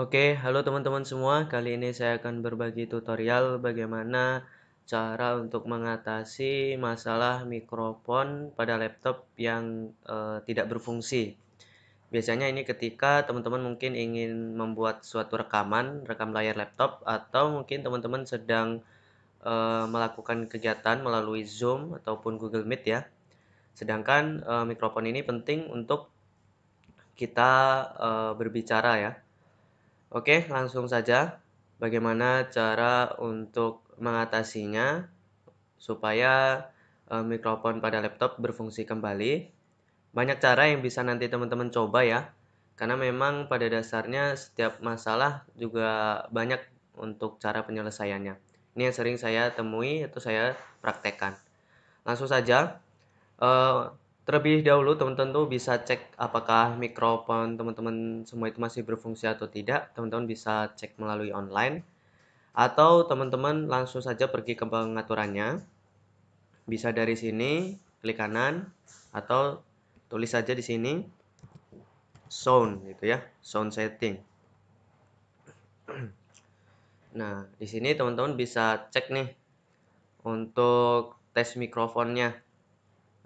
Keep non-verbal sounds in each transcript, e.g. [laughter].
Oke, halo teman-teman semua. Kali ini saya akan berbagi tutorial bagaimana cara untuk mengatasi masalah mikrofon pada laptop yang e, tidak berfungsi. Biasanya ini ketika teman-teman mungkin ingin membuat suatu rekaman, rekam layar laptop atau mungkin teman-teman sedang e, melakukan kegiatan melalui Zoom ataupun Google Meet ya. Sedangkan e, mikrofon ini penting untuk kita e, berbicara ya Oke, langsung saja bagaimana cara untuk mengatasinya supaya e, mikrofon pada laptop berfungsi kembali. Banyak cara yang bisa nanti teman-teman coba ya. Karena memang pada dasarnya setiap masalah juga banyak untuk cara penyelesaiannya. Ini yang sering saya temui atau saya praktekkan. Langsung saja, uh, terlebih dahulu teman-teman tuh bisa cek apakah mikrofon teman-teman semua itu masih berfungsi atau tidak teman-teman bisa cek melalui online atau teman-teman langsung saja pergi ke pengaturannya bisa dari sini klik kanan atau tulis saja di sini sound gitu ya sound setting [clears throat] nah di sini teman-teman bisa cek nih untuk tes mikrofonnya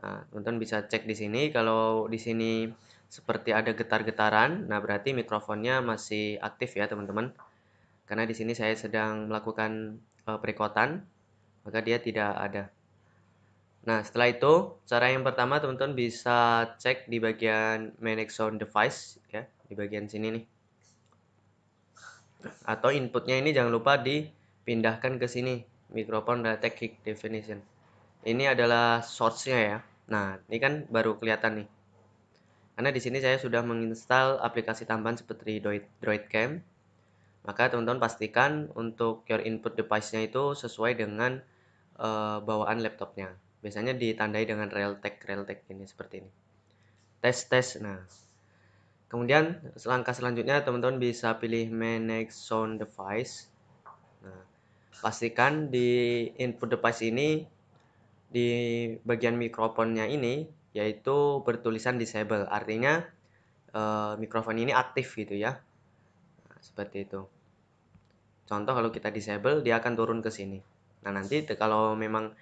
Nah, teman-teman bisa cek di sini kalau di sini seperti ada getar-getaran, nah berarti mikrofonnya masih aktif ya teman-teman. Karena di sini saya sedang melakukan uh, perikotan maka dia tidak ada. Nah, setelah itu, cara yang pertama teman-teman bisa cek di bagian manage sound device ya, di bagian sini nih. Atau inputnya ini jangan lupa dipindahkan ke sini, mikrofon data kick definition. Ini adalah source-nya ya. Nah, ini kan baru kelihatan nih. Karena di sini saya sudah menginstal aplikasi tambahan seperti Droid, Droid Cam. Maka teman-teman pastikan untuk your input device-nya itu sesuai dengan uh, bawaan laptopnya. Biasanya ditandai dengan Realtek, Realtek ini seperti ini. Tes, tes. Nah, kemudian langkah selanjutnya teman-teman bisa pilih manage sound device. Nah, pastikan di input device ini di bagian mikrofonnya ini yaitu bertulisan disable artinya e, mikrofon ini aktif gitu ya nah, seperti itu contoh kalau kita disable dia akan turun ke sini nah nanti kalau memang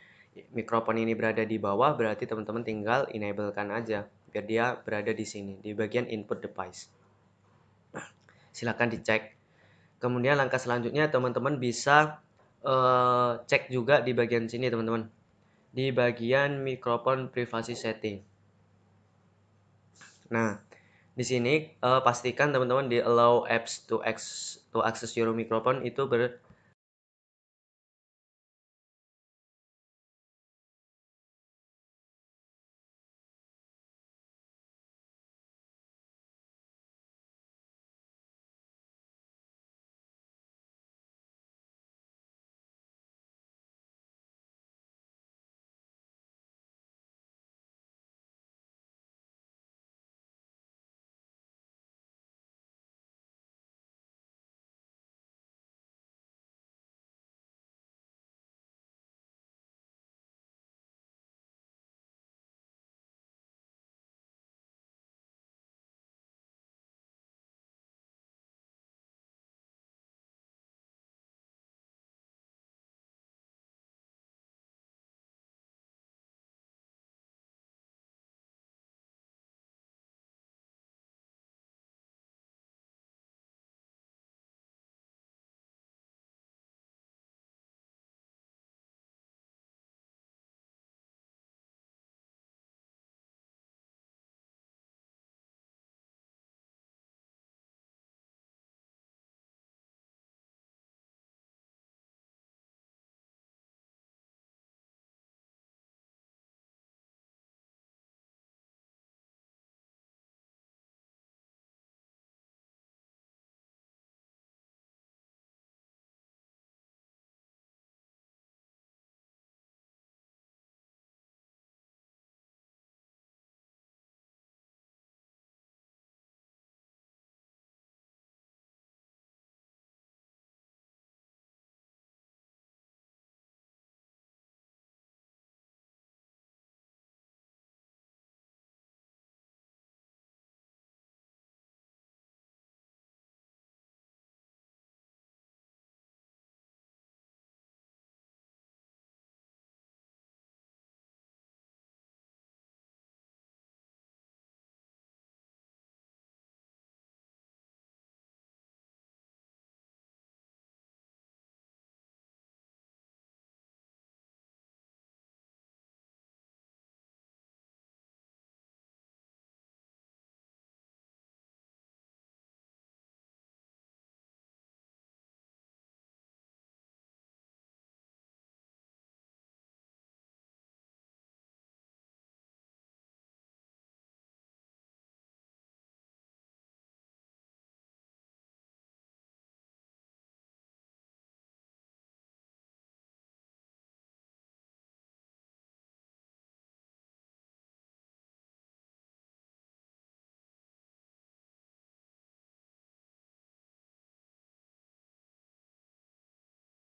mikrofon ini berada di bawah berarti teman-teman tinggal enablekan aja biar dia berada di sini di bagian input device [clears throat] silahkan dicek kemudian langkah selanjutnya teman-teman bisa uh, cek juga di bagian sini teman-teman di bagian mikrofon privasi setting. Nah, di sini uh, pastikan teman-teman di allow apps to access to access your microphone itu ber